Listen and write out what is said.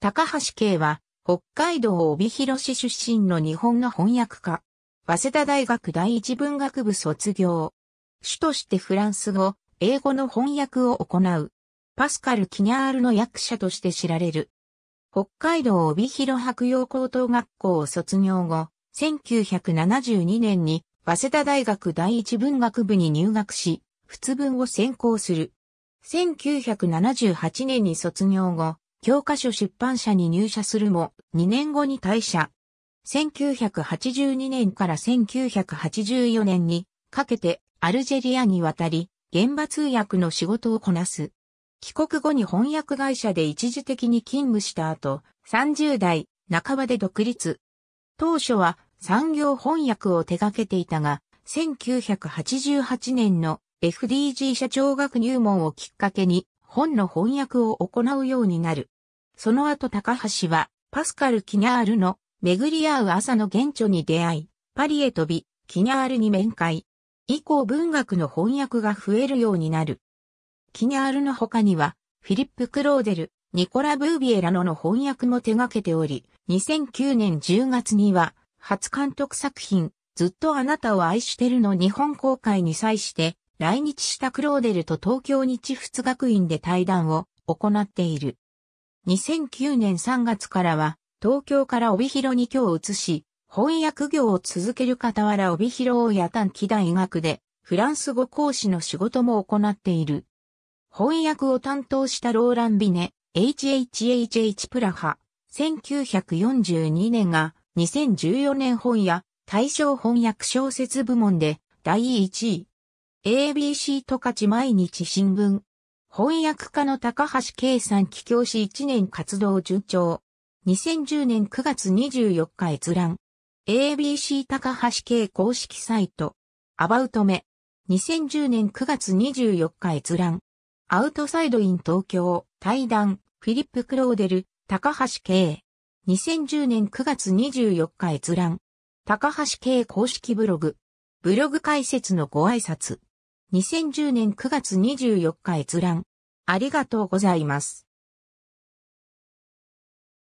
高橋慶は、北海道帯広市出身の日本の翻訳家。早稲田大学第一文学部卒業。主としてフランス語、英語の翻訳を行う。パスカル・キニャールの役者として知られる。北海道帯広白洋高等学校を卒業後、1972年に早稲田大学第一文学部に入学し、仏文を専攻する。1978年に卒業後、教科書出版社に入社するも、2年後に退社。1982年から1984年にかけてアルジェリアに渡り、現場通訳の仕事をこなす。帰国後に翻訳会社で一時的に勤務した後、30代半ばで独立。当初は産業翻訳を手掛けていたが、1988年の FDG 社長学入門をきっかけに本の翻訳を行うようになる。その後高橋は、パスカル・キニャールの巡り合う朝の現著に出会い、パリへ飛び、キニャールに面会。以降文学の翻訳が増えるようになる。キニャールの他には、フィリップ・クローデル、ニコラ・ブービエラノの翻訳も手掛けており、2009年10月には、初監督作品、ずっとあなたを愛してるの日本公開に際して、来日したクローデルと東京日仏学院で対談を行っている。2009年3月からは、東京から帯広に今日移し、翻訳業を続ける傍ら帯広をや短期大学で、フランス語講師の仕事も行っている。翻訳を担当したローラン・ビネ、HHHH プラハ、1942年が2014年本や大正翻訳小説部門で第1位、ABC 十勝毎日新聞。翻訳家の高橋圭さん帰郷し1年活動順調。2010年9月24日閲覧。ABC 高橋圭公式サイト。アバウト目。2010年9月24日閲覧。アウトサイドイン東京、対談、フィリップ・クローデル、高橋圭。2010年9月24日閲覧。高橋圭公式ブログ。ブログ解説のご挨拶。2010年9月24日閲覧。ありがとうございます。